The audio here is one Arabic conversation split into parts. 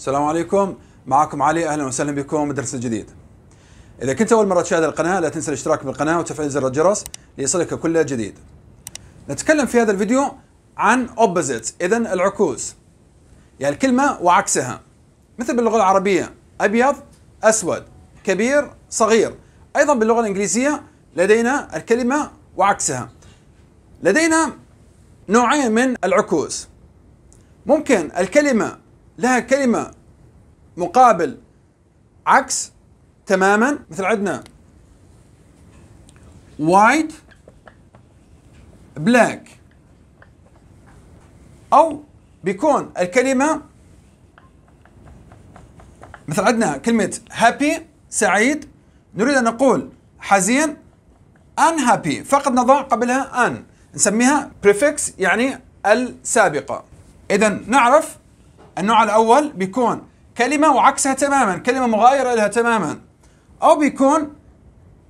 السلام عليكم معكم علي اهلا وسهلا بكم بدرس جديد اذا كنت اول مره تشاهد القناه لا تنسى الاشتراك بالقناه وتفعيل زر الجرس ليصلك كل جديد نتكلم في هذا الفيديو عن opposites اذا العكوس يعني الكلمه وعكسها مثل باللغه العربيه ابيض اسود كبير صغير ايضا باللغه الانجليزيه لدينا الكلمه وعكسها لدينا نوعين من العكوس ممكن الكلمه لها كلمة مقابل عكس تماما مثل عندنا white black أو بيكون الكلمة مثل عندنا كلمة happy سعيد نريد أن نقول حزين unhappy فقط نضع قبلها أن نسميها prefix يعني السابقة إذا نعرف النوع الأول بيكون كلمة وعكسها تماما كلمة مغايرة لها تماما أو بيكون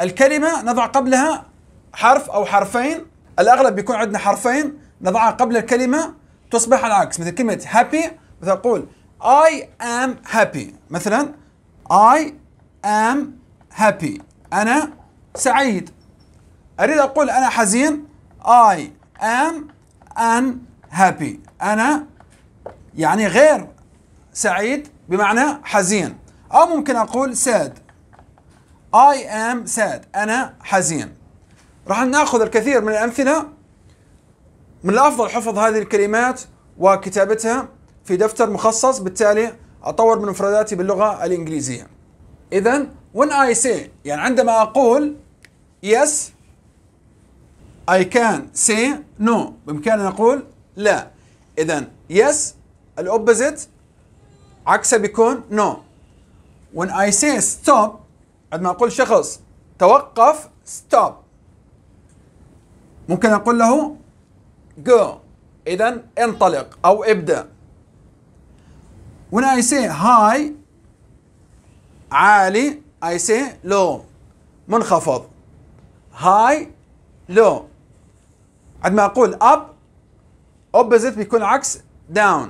الكلمة نضع قبلها حرف أو حرفين الأغلب بيكون عندنا حرفين نضعها قبل الكلمة تصبح العكس مثل كلمة happy اقول I am happy مثلا I am happy أنا سعيد أريد أقول أنا حزين I am unhappy أنا يعني غير سعيد بمعنى حزين أو ممكن أقول sad I am sad أنا حزين راح ناخذ الكثير من الأمثلة من الأفضل حفظ هذه الكلمات وكتابتها في دفتر مخصص بالتالي أطور من مفرداتي باللغة الإنجليزية إذا when I say يعني عندما أقول yes I can say no بإمكاني أن أقول لا إذا yes الاوبوزيت عكسه بيكون نو no. when I say stop عندما اقول شخص توقف stop ممكن اقول له go اذا انطلق او ابدا when I say high عالي I say low منخفض high low عندما اقول up opposite بيكون عكس down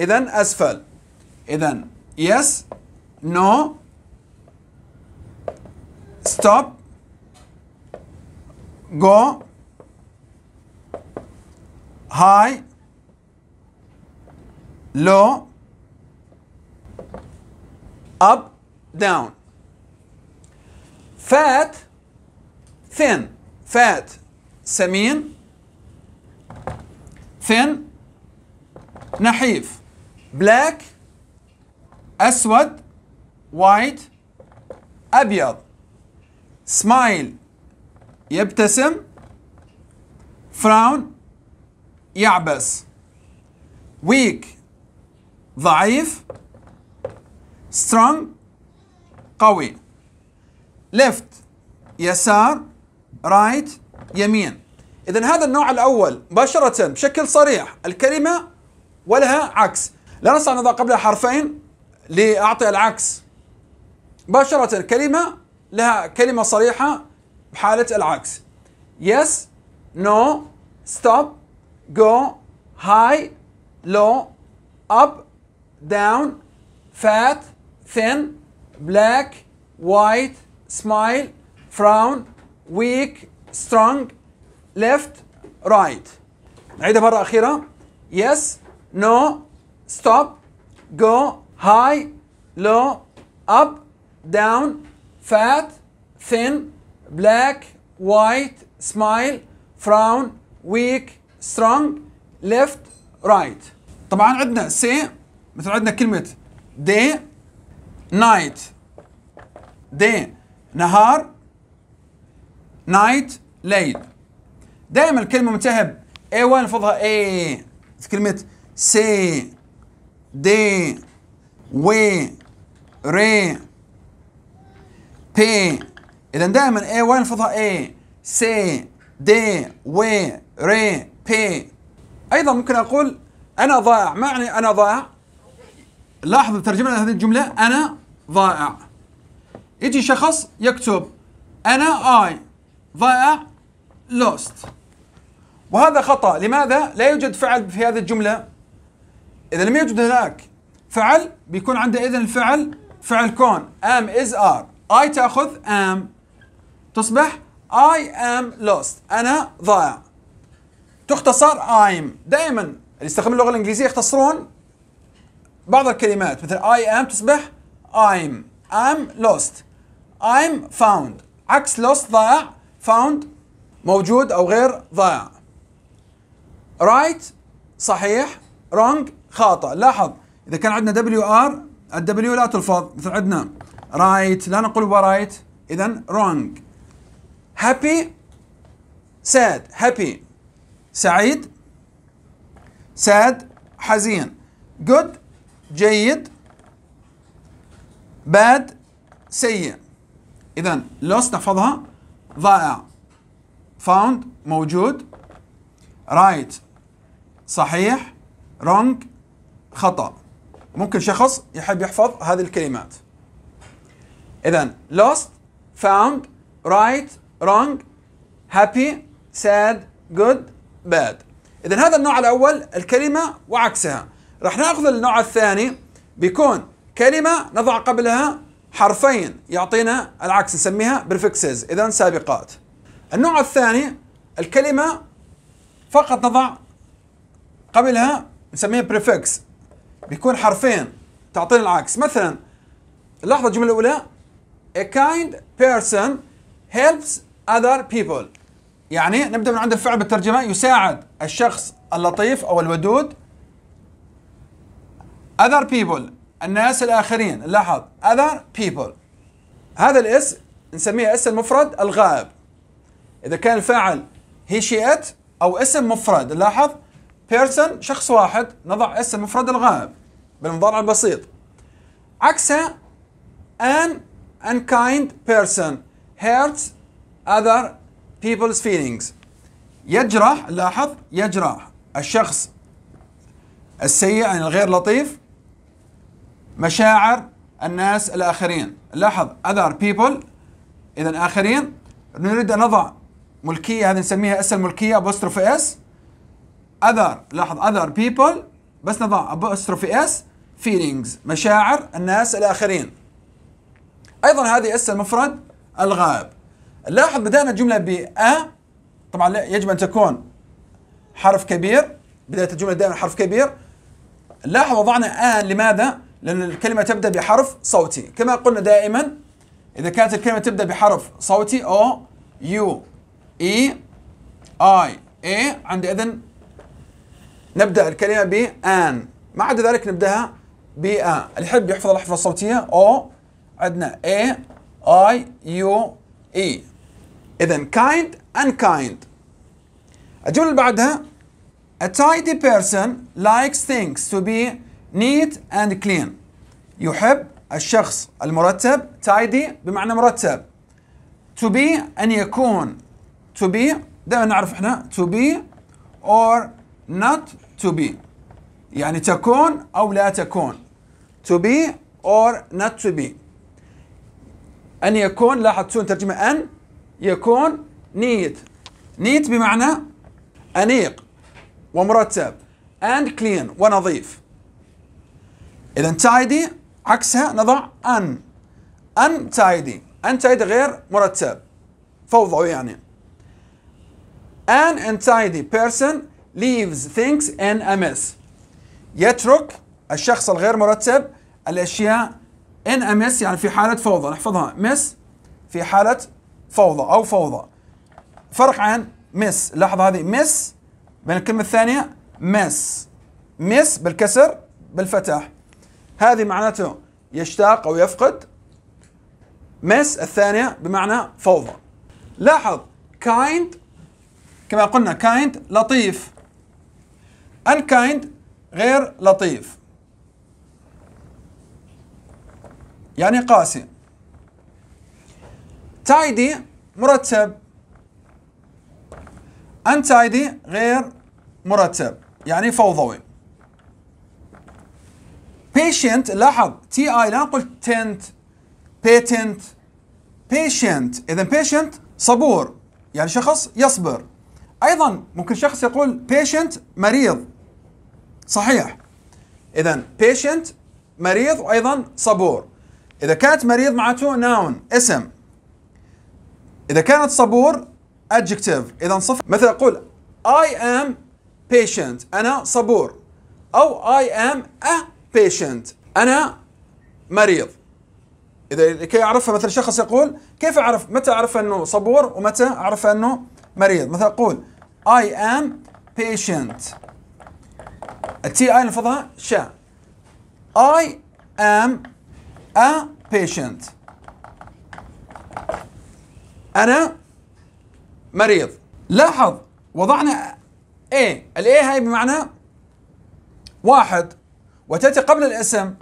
إذا أسفل إذا yes no stop go high low up down fat thin fat سمين thin نحيف بلاك أسود وايت أبيض سمايل يبتسم فراون يعبس ويك ضعيف سترونج قوي ليفت يسار رايت يمين إذا هذا النوع الأول مباشرة بشكل صريح الكلمة ولها عكس لا نستطيع أن نضع قبلها حرفين لأعطي العكس مباشرة كلمة لها كلمة صريحة بحالة العكس yes no stop go high low up down fat thin black white smile frown weak strong left right نعيدها مرة أخيرة yes no stop go high low up down fat thin black white smile frown weak strong left right طبعا عندنا سي مثل عندنا كلمة day night day نهار night ليل دائما الكلمة منتهى ب A1 نفضها A كلمة سي دي وي ري بي اذا دائما اي وين نلفظها اي سي دي وي ري بي ايضا ممكن اقول انا ضائع معني انا ضائع لاحظ الترجمه هذه الجمله انا ضائع يجي شخص يكتب انا اي ضائع لوست وهذا خطا لماذا لا يوجد فعل في هذه الجمله إذا لم يوجد هناك فعل بيكون عنده إذا الفعل فعل كون am is are I تأخذ am تصبح I am lost أنا ضائع تختصر I'm دائما اللي يستخدم اللغة الإنجليزية يختصرون بعض الكلمات مثل I am تصبح I'm I'm lost I'm found عكس lost ضائع found موجود أو غير ضائع right صحيح wrong خاطئ لاحظ اذا كان عندنا دبليو ار الدبليو لا تلفظ مثل عندنا رايت لا نقول رايت اذا wrong happy sad happy سعيد sad حزين good جيد bad سيء اذا lost نحفظها ضائع found موجود right صحيح رونج خطأ ممكن شخص يحب يحفظ هذه الكلمات إذا lost found right wrong happy sad good bad إذا هذا النوع الأول الكلمة وعكسها راح ناخذ النوع الثاني بيكون كلمة نضع قبلها حرفين يعطينا العكس نسميها بريفكسز إذا سابقات النوع الثاني الكلمة فقط نضع قبلها نسميه بريفكس بيكون حرفين تعطيني العكس مثلا لحظة الجملة الأولى A kind person helps other people يعني نبدأ من عند الفعل بالترجمة يساعد الشخص اللطيف أو الودود other people الناس الآخرين لاحظ other people هذا الاسم نسميه اسم مفرد الغائب إذا كان الفاعل هي شيئت أو اسم مفرد لاحظ بيرسون شخص واحد نضع اسم مفرد الغائب بالمضارع البسيط عكسها ان unkind person hurts other people's feelings يجرح لاحظ يجرح الشخص السيء يعني الغير لطيف مشاعر الناس الآخرين لاحظ other people إذا آخرين نريد أن نضع ملكية هذه نسميها اس الملكية ابوستروف اس other لاحظ other people بس نضع apostrophe s feelings مشاعر الناس الآخرين أيضا هذه اس المفرد الغائب لاحظ بدأنا الجملة ب أ طبعا يجب أن تكون حرف كبير بداية الجملة دائما حرف كبير لاحظ وضعنا آن لماذا؟ لأن الكلمة تبدأ بحرف صوتي كما قلنا دائما إذا كانت الكلمة تبدأ بحرف صوتي أو يو إي آي إي عندئذ نبدأ الكلمة ب آن ما عدا ذلك نبدأها ب آ اللي يحب يحفظ الحفظه الصوتية O عندنا A I U E إذا kind unkind الجملة اللي بعدها A tidy person likes things to be neat and clean يحب الشخص المرتب tidy بمعنى مرتب to be أن يكون to be دائما نعرف احنا to be or not to be يعني تكون أو لا تكون to be or not to be أن يكون لاحظتون ترجمة أن يكون نيت نيت بمعنى أنيق ومرتب and clean ونظيف إذا tidy عكسها نضع أن أن untidy غير مرتب فوضوي يعني an tidy person leaves things in a mess يترك الشخص الغير مرتب الأشياء in a mess يعني في حالة فوضى نحفظها mess في حالة فوضى أو فوضى فرق عن miss لاحظ هذه miss بين الكلمة الثانية mess miss بالكسر بالفتح هذه معناته يشتاق أو يفقد مس الثانية بمعنى فوضى لاحظ kind كما قلنا kind لطيف unkind غير لطيف يعني قاسي tidy مرتب untidy غير مرتب يعني فوضوي patient لاحظ تي اي لا نقول tent patent patient اذا patient صبور يعني شخص يصبر ايضا ممكن شخص يقول بيشنت مريض صحيح اذا بيشنت مريض وايضا صبور اذا كانت مريض معناته ناون اسم اذا كانت صبور adjective اذا صفر مثلا اقول I am patient أنا صبور أو I am a patient أنا مريض إذا لكي اعرفها مثلا شخص يقول كيف أعرف متى أعرف أنه صبور ومتى أعرف أنه مريض مثلا أقول I am patient التي اي نلفظها شا I am a patient أنا مريض لاحظ وضعنا A ال A هاي بمعنى واحد وتأتي قبل الاسم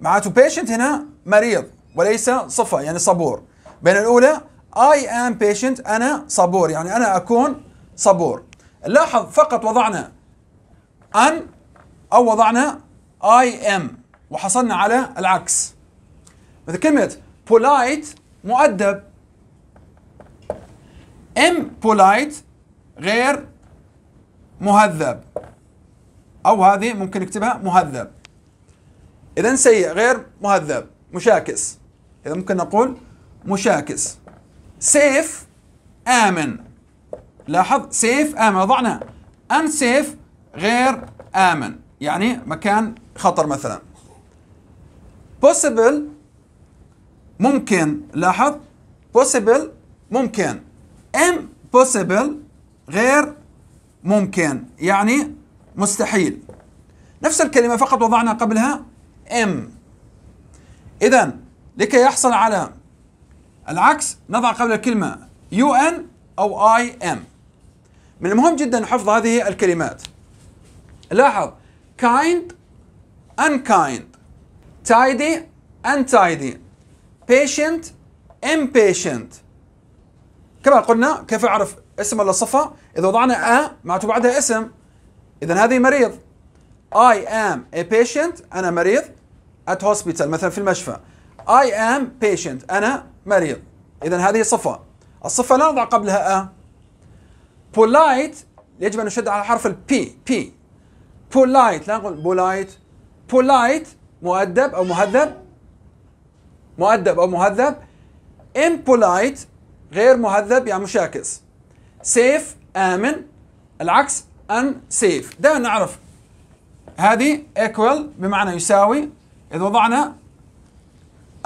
معناته patient هنا مريض وليس صفة يعني صبور بين الأولى I am patient أنا صبور يعني أنا أكون صبور لاحظ فقط وضعنا أن أو وضعنا I am وحصلنا على العكس مثل كلمة polite مؤدب impolite غير مهذب أو هذه ممكن نكتبها مهذب إذا سيء غير مهذب مشاكس إذا ممكن نقول مشاكس سيف آمن لاحظ سيف آمن وضعنا أن سيف غير آمن يعني مكان خطر مثلا possible ممكن لاحظ possible ممكن impossible غير ممكن يعني مستحيل نفس الكلمة فقط وضعنا قبلها ام إذا لكي يحصل على العكس نضع قبل الكلمة UN أو IM من المهم جدا حفظ هذه الكلمات لاحظ kind unkind tidy untidy patient impatient كما قلنا كيف اعرف اسم ولا صفة اذا وضعنا أ معناته بعدها اسم اذا هذه مريض I am a patient أنا مريض at hospital مثلا في المشفى I am patient أنا مريض إذا هذه صفة الصفة لا نضع قبلها أ polite يجب أن نشد على حرف ال P P polite لا نقول polite polite مؤدب أو مهذب مؤدب أو مهذب impolite غير مهذب يعني مشاكس safe آمن العكس unsafe دائما نعرف هذه equal بمعنى يساوي إذا وضعنا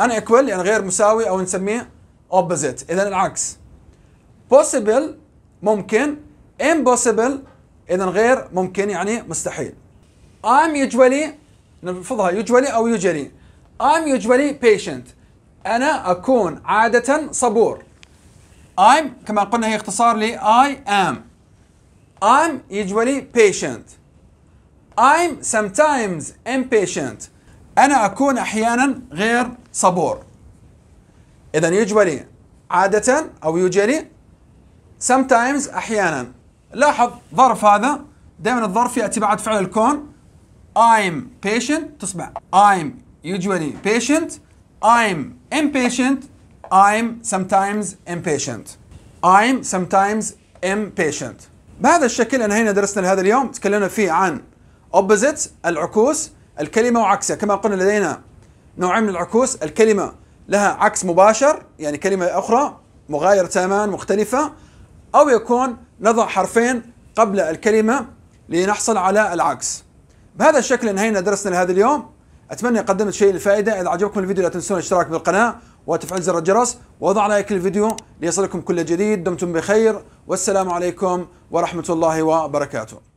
unequal يعني غير مساوي أو نسميه opposite إذا العكس possible ممكن impossible اذا غير ممكن يعني مستحيل I'm usually نلفظها usually او usually I'm usually patient انا اكون عادة صبور I'm كما قلنا هي اختصار لي I am I'm usually patient I'm sometimes impatient أنا أكون أحيانا غير صبور إذا usually عادة أو usually sometimes أحيانا لاحظ ظرف هذا دائما الظرف يأتي بعد فعل الكون I'm patient تصبح I'm usually patient I'm impatient I'm sometimes impatient I'm sometimes impatient بهذا الشكل انهينا درسنا لهذا اليوم تكلمنا فيه عن opposites العكوس الكلمة وعكسها كما قلنا لدينا نوعين من العكوس الكلمة لها عكس مباشر يعني كلمة أخرى مغايرة تماما مختلفة أو يكون نضع حرفين قبل الكلمة لنحصل على العكس بهذا الشكل انهينا درسنا لهذا اليوم أتمنى قدمت شيء للفائدة إذا عجبكم الفيديو لا تنسون الاشتراك بالقناة وتفعيل زر الجرس ووضع لايك للفيديو ليصلكم كل جديد دمتم بخير والسلام عليكم ورحمة الله وبركاته